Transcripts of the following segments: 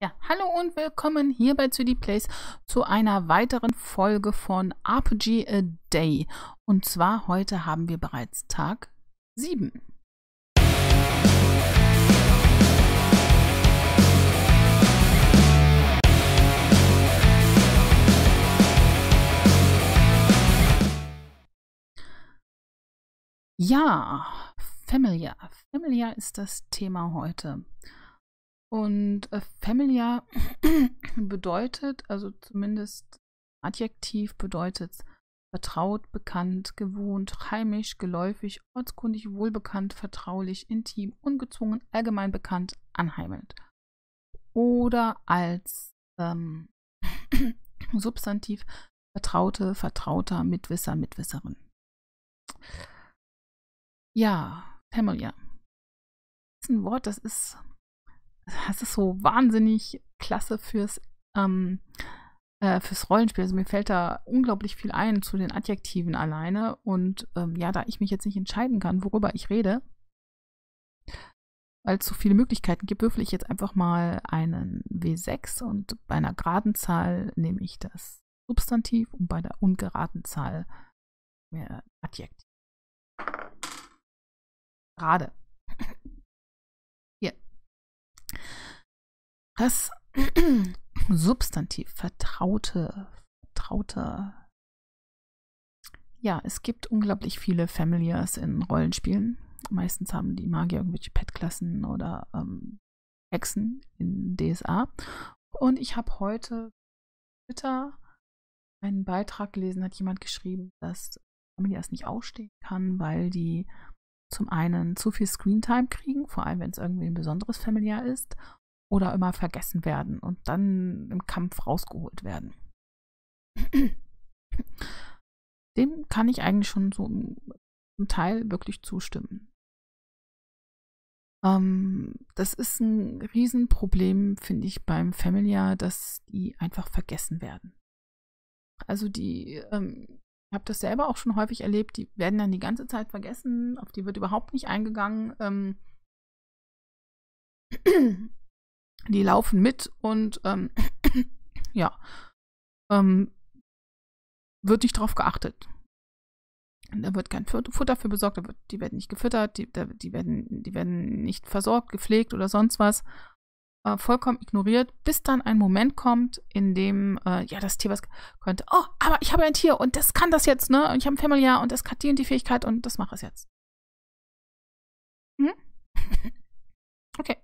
Ja, hallo und willkommen hier bei 2D Place zu einer weiteren Folge von RPG A Day. Und zwar heute haben wir bereits Tag 7. Ja, Familia. Familia ist das Thema heute. Und äh, familiar bedeutet, also zumindest Adjektiv bedeutet vertraut, bekannt, gewohnt, heimisch, geläufig, ortskundig, wohlbekannt, vertraulich, intim, ungezwungen, allgemein bekannt, anheimelnd. Oder als ähm, Substantiv Vertraute, Vertrauter, Mitwisser, Mitwisserin. Ja, Familia. Das ist ein Wort, das ist das ist so wahnsinnig klasse fürs, ähm, äh, fürs Rollenspiel. Also mir fällt da unglaublich viel ein zu den Adjektiven alleine. Und ähm, ja, da ich mich jetzt nicht entscheiden kann, worüber ich rede, weil es so viele Möglichkeiten gibt, würfel ich jetzt einfach mal einen W6 und bei einer geraden Zahl nehme ich das Substantiv und bei der ungeraden Zahl mehr Adjektiv. Gerade. Das Substantiv, Vertraute, Vertraute. Ja, es gibt unglaublich viele Familiars in Rollenspielen. Meistens haben die Magier irgendwelche Petklassen oder ähm, Hexen in DSA. Und ich habe heute Twitter einen Beitrag gelesen, hat jemand geschrieben, dass Familiars nicht ausstehen kann, weil die zum einen zu viel Screentime kriegen, vor allem wenn es irgendwie ein besonderes familiär ist, oder immer vergessen werden und dann im Kampf rausgeholt werden. Dem kann ich eigentlich schon so zum Teil wirklich zustimmen. Ähm, das ist ein Riesenproblem, finde ich, beim Familiar, dass die einfach vergessen werden. Also die ähm, ich habe das selber auch schon häufig erlebt, die werden dann die ganze Zeit vergessen, auf die wird überhaupt nicht eingegangen. Ähm, die laufen mit und ähm, ja, ähm, wird nicht drauf geachtet. Da wird kein Futter für besorgt, wird, die werden nicht gefüttert, die, die, werden, die werden nicht versorgt, gepflegt oder sonst was äh, vollkommen ignoriert, bis dann ein Moment kommt, in dem, äh, ja, das Tier was könnte, oh, aber ich habe ein Tier und das kann das jetzt, ne? Und ich habe ein Familiar und das hat die und die Fähigkeit und das mache es jetzt. Hm? okay.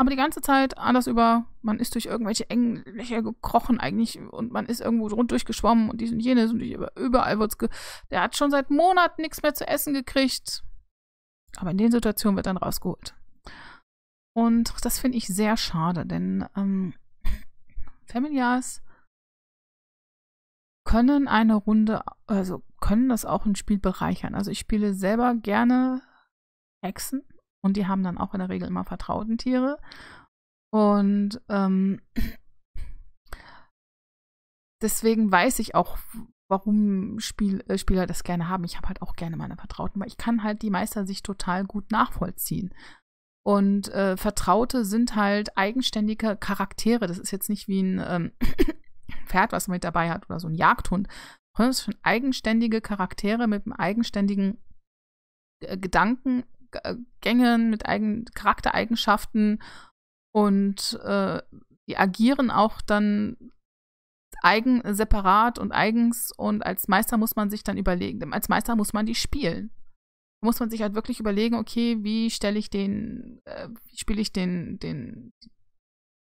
Aber die ganze Zeit anders über, man ist durch irgendwelche engen Löcher gekrochen eigentlich und man ist irgendwo rund durchgeschwommen und dies und jenes und überall wird's ge Der hat schon seit Monaten nichts mehr zu essen gekriegt. Aber in den Situationen wird dann rausgeholt. Und das finde ich sehr schade, denn ähm, Familiars können eine Runde, also können das auch ein Spiel bereichern. Also ich spiele selber gerne Hexen und die haben dann auch in der Regel immer vertrauten Tiere. Und ähm, deswegen weiß ich auch, warum Spiel, äh, Spieler das gerne haben. Ich habe halt auch gerne meine Vertrauten, weil ich kann halt die Meistersicht total gut nachvollziehen. Und äh, Vertraute sind halt eigenständige Charaktere. Das ist jetzt nicht wie ein ähm, Pferd, was man mit dabei hat oder so ein Jagdhund. Das sind eigenständige Charaktere mit einem eigenständigen äh, Gedanken, äh, Gängen, mit eigen Charaktereigenschaften und äh, die agieren auch dann eigen separat und eigens und als Meister muss man sich dann überlegen, als Meister muss man die spielen muss man sich halt wirklich überlegen, okay, wie stelle ich den, äh, wie spiele ich den, den,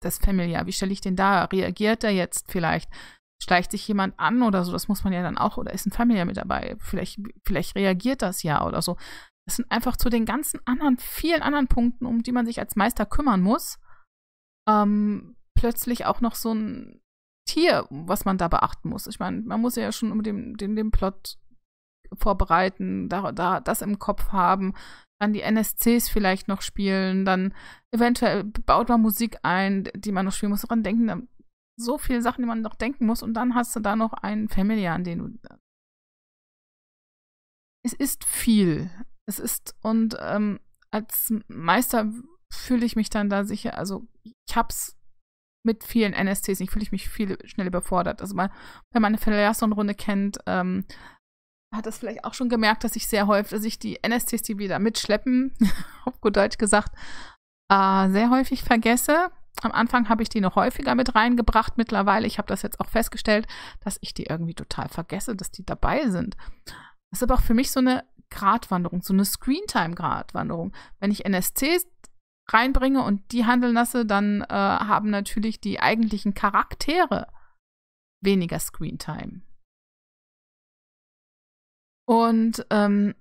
das Familiar, wie stelle ich den da? Reagiert er jetzt vielleicht? Schleicht sich jemand an oder so? Das muss man ja dann auch, oder ist ein Familiar mit dabei? Vielleicht, vielleicht reagiert das ja oder so. Das sind einfach zu den ganzen anderen, vielen anderen Punkten, um die man sich als Meister kümmern muss, ähm, plötzlich auch noch so ein Tier, was man da beachten muss. Ich meine, man muss ja schon um den, den, den Plot vorbereiten, da, da das im Kopf haben, dann die NSCs vielleicht noch spielen, dann eventuell baut man Musik ein, die man noch spielen muss, daran denken, ähm, so viele Sachen, die man noch denken muss und dann hast du da noch einen Familiar, den du. Es ist viel. Es ist, und ähm, als Meister fühle ich mich dann da sicher, also ich hab's mit vielen NSCs, ich fühle ich mich viel schnell überfordert. Also mal, wenn man eine Verlehrungsrunde kennt, ähm, hat das vielleicht auch schon gemerkt, dass ich sehr häufig, dass ich die NSCs, die wieder mitschleppen, auf gut Deutsch gesagt, äh, sehr häufig vergesse. Am Anfang habe ich die noch häufiger mit reingebracht. Mittlerweile, ich habe das jetzt auch festgestellt, dass ich die irgendwie total vergesse, dass die dabei sind. Das ist aber auch für mich so eine Gratwanderung, so eine Screentime-Gratwanderung. Wenn ich NSCs reinbringe und die handeln lasse, dann äh, haben natürlich die eigentlichen Charaktere weniger Screentime. Und ähm,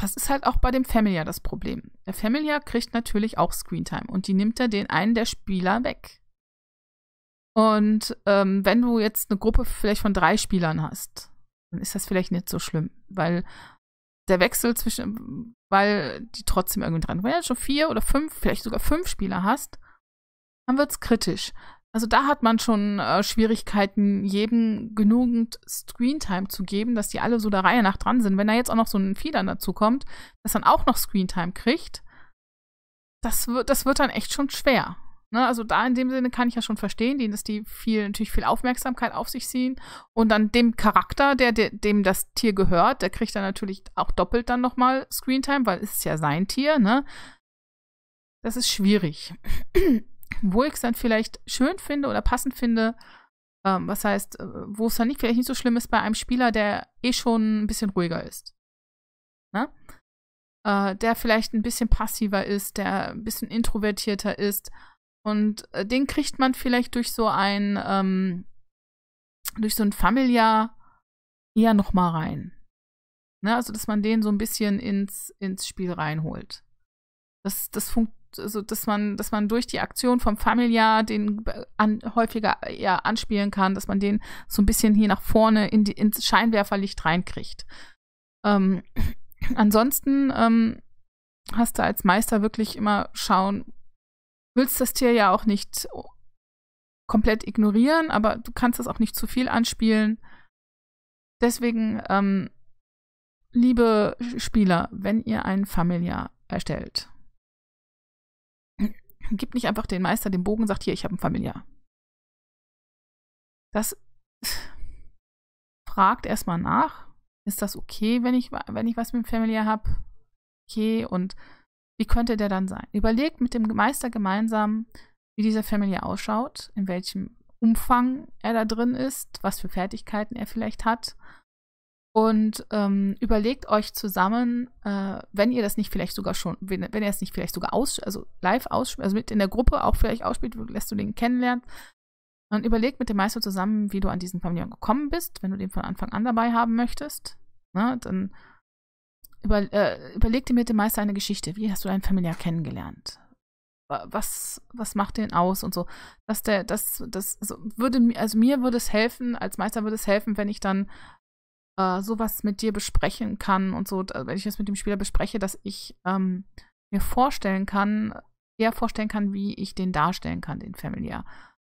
das ist halt auch bei dem Familiar das Problem. Der Familiar kriegt natürlich auch Screentime und die nimmt er den einen der Spieler weg. Und ähm, wenn du jetzt eine Gruppe vielleicht von drei Spielern hast, dann ist das vielleicht nicht so schlimm, weil der Wechsel zwischen, weil die trotzdem irgendwie dran. Wenn du schon vier oder fünf, vielleicht sogar fünf Spieler hast, dann wird es kritisch. Also da hat man schon äh, Schwierigkeiten, jedem genügend Screentime zu geben, dass die alle so der Reihe nach dran sind. Wenn da jetzt auch noch so ein Fiedern dazu kommt, das dann auch noch Screentime kriegt, das wird, das wird dann echt schon schwer. Ne? Also da in dem Sinne kann ich ja schon verstehen, dass die viel, natürlich viel Aufmerksamkeit auf sich ziehen. Und dann dem Charakter, der, der dem das Tier gehört, der kriegt dann natürlich auch doppelt dann nochmal Screentime, weil es ist ja sein Tier, ne? Das ist schwierig wo ich es dann vielleicht schön finde oder passend finde. Ähm, was heißt, äh, wo es dann nicht, vielleicht nicht so schlimm ist bei einem Spieler, der eh schon ein bisschen ruhiger ist. Ne? Äh, der vielleicht ein bisschen passiver ist, der ein bisschen introvertierter ist. Und äh, den kriegt man vielleicht durch so ein, ähm, durch so ein Familiar eher nochmal rein. Ne? Also, dass man den so ein bisschen ins, ins Spiel reinholt. Das, das, fun also dass man, dass man durch die Aktion vom Familiar den an, häufiger ja, anspielen kann, dass man den so ein bisschen hier nach vorne in die, ins Scheinwerferlicht reinkriegt. Ähm, ansonsten ähm, hast du als Meister wirklich immer schauen, willst das Tier ja auch nicht komplett ignorieren, aber du kannst das auch nicht zu viel anspielen. Deswegen, ähm, liebe Spieler, wenn ihr einen Familiar erstellt, gib nicht einfach den Meister den Bogen und sagt, hier, ich habe ein Familiar. Das fragt erstmal nach, ist das okay, wenn ich, wenn ich was mit dem Familiar habe? Okay, und wie könnte der dann sein? Überlegt mit dem Meister gemeinsam, wie dieser Familiar ausschaut, in welchem Umfang er da drin ist, was für Fertigkeiten er vielleicht hat und ähm, überlegt euch zusammen, äh, wenn ihr das nicht vielleicht sogar schon, wenn, wenn ihr es nicht vielleicht sogar aus, also live ausspielt, also mit in der Gruppe auch vielleicht ausspielt, lässt du den kennenlernen. Und überlegt mit dem Meister zusammen, wie du an diesen Pavillon gekommen bist, wenn du den von Anfang an dabei haben möchtest. Ne, dann über, äh, überleg dir mit dem Meister eine Geschichte. Wie hast du deinen Familiar kennengelernt? Was, was macht den aus und so? Dass der, das, das, also würde mir, also mir würde es helfen, als Meister würde es helfen, wenn ich dann äh, sowas mit dir besprechen kann und so, wenn ich das mit dem Spieler bespreche, dass ich ähm, mir vorstellen kann, eher vorstellen kann, wie ich den darstellen kann, den Familiar.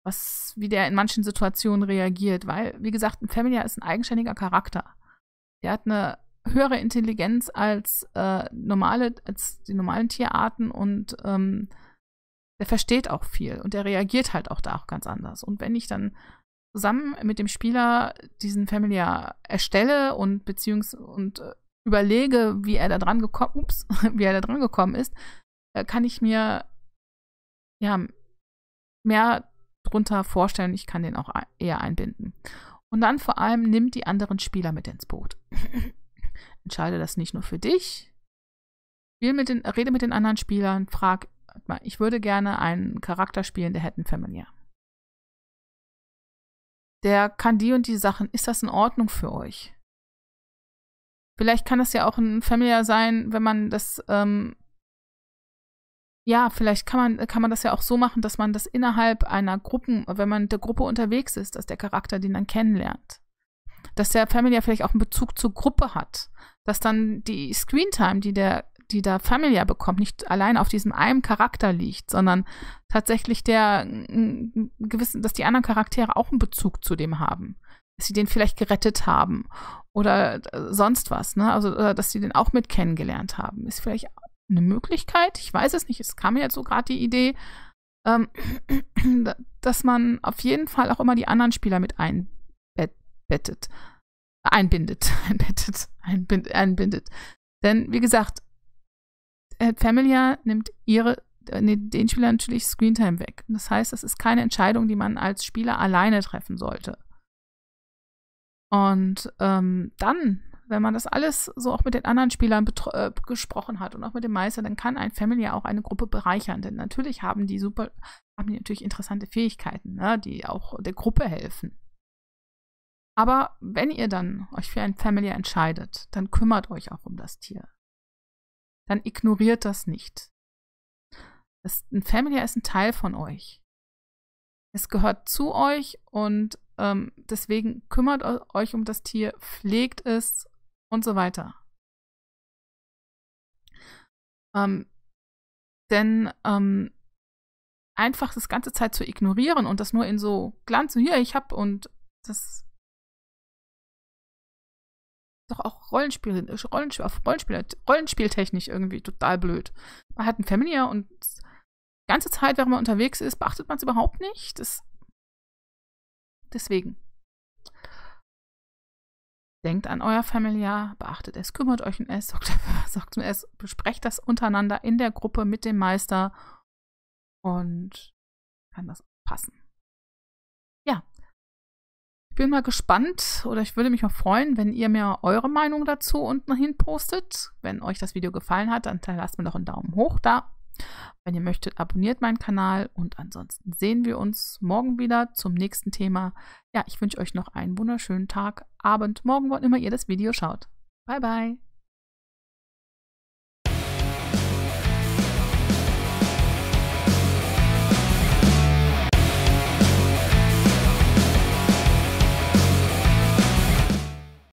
Was, wie der in manchen Situationen reagiert, weil, wie gesagt, ein Familiar ist ein eigenständiger Charakter. Der hat eine höhere Intelligenz als äh, normale, als die normalen Tierarten und ähm, der versteht auch viel und der reagiert halt auch da auch ganz anders. Und wenn ich dann zusammen mit dem Spieler diesen Familiar erstelle und beziehungs und äh, überlege, wie er da dran gekommen, ups, wie er da dran gekommen ist, äh, kann ich mir ja mehr drunter vorstellen. Ich kann den auch eher einbinden. Und dann vor allem nimm die anderen Spieler mit ins Boot. Entscheide das nicht nur für dich. Spiel mit den, rede mit den anderen Spielern, frag, ich würde gerne einen Charakter spielen, der hätten Familiar der kann die und die Sachen. Ist das in Ordnung für euch? Vielleicht kann das ja auch ein Familiar sein, wenn man das, ähm, ja, vielleicht kann man, kann man das ja auch so machen, dass man das innerhalb einer Gruppe, wenn man in der Gruppe unterwegs ist, dass der Charakter den dann kennenlernt. Dass der Familiar vielleicht auch einen Bezug zur Gruppe hat. Dass dann die Screentime, die der die da Familia bekommt, nicht allein auf diesem einen Charakter liegt, sondern tatsächlich der gewissen, dass die anderen Charaktere auch einen Bezug zu dem haben. Dass sie den vielleicht gerettet haben oder äh, sonst was, ne? Also, äh, dass sie den auch mit kennengelernt haben. Ist vielleicht eine Möglichkeit, ich weiß es nicht, es kam mir jetzt so gerade die Idee, ähm, dass man auf jeden Fall auch immer die anderen Spieler mit einbettet einbindet, einbettet, einbindet. Denn wie gesagt, äh, Familia nimmt ihre, äh, den Spielern natürlich Screentime weg. Das heißt, das ist keine Entscheidung, die man als Spieler alleine treffen sollte. Und ähm, dann, wenn man das alles so auch mit den anderen Spielern äh, gesprochen hat und auch mit dem Meister, dann kann ein Familia auch eine Gruppe bereichern. Denn natürlich haben die super, haben die natürlich interessante Fähigkeiten, ne, die auch der Gruppe helfen. Aber wenn ihr dann euch für ein Familia entscheidet, dann kümmert euch auch um das Tier dann ignoriert das nicht. Das, ein Family ist ein Teil von euch. Es gehört zu euch und ähm, deswegen kümmert euch um das Tier, pflegt es und so weiter. Ähm, denn ähm, einfach das ganze Zeit zu ignorieren und das nur in so Glanz und hier ich hab und das doch auch Rollenspiel, äh, Rollenspiel, Rollenspiel, Rollenspieltechnisch irgendwie total blöd. Man hat ein Familiar und die ganze Zeit, während man unterwegs ist, beachtet man es überhaupt nicht. Das, deswegen. Denkt an euer Familiar, beachtet es, kümmert euch um es, sorgt, sorgt um es, besprecht das untereinander in der Gruppe mit dem Meister und kann das passen bin mal gespannt oder ich würde mich auch freuen, wenn ihr mir eure Meinung dazu unten hin postet. Wenn euch das Video gefallen hat, dann lasst mir doch einen Daumen hoch da. Wenn ihr möchtet, abonniert meinen Kanal und ansonsten sehen wir uns morgen wieder zum nächsten Thema. Ja, ich wünsche euch noch einen wunderschönen Tag, Abend, Morgen, wann immer ihr das Video schaut. Bye, bye.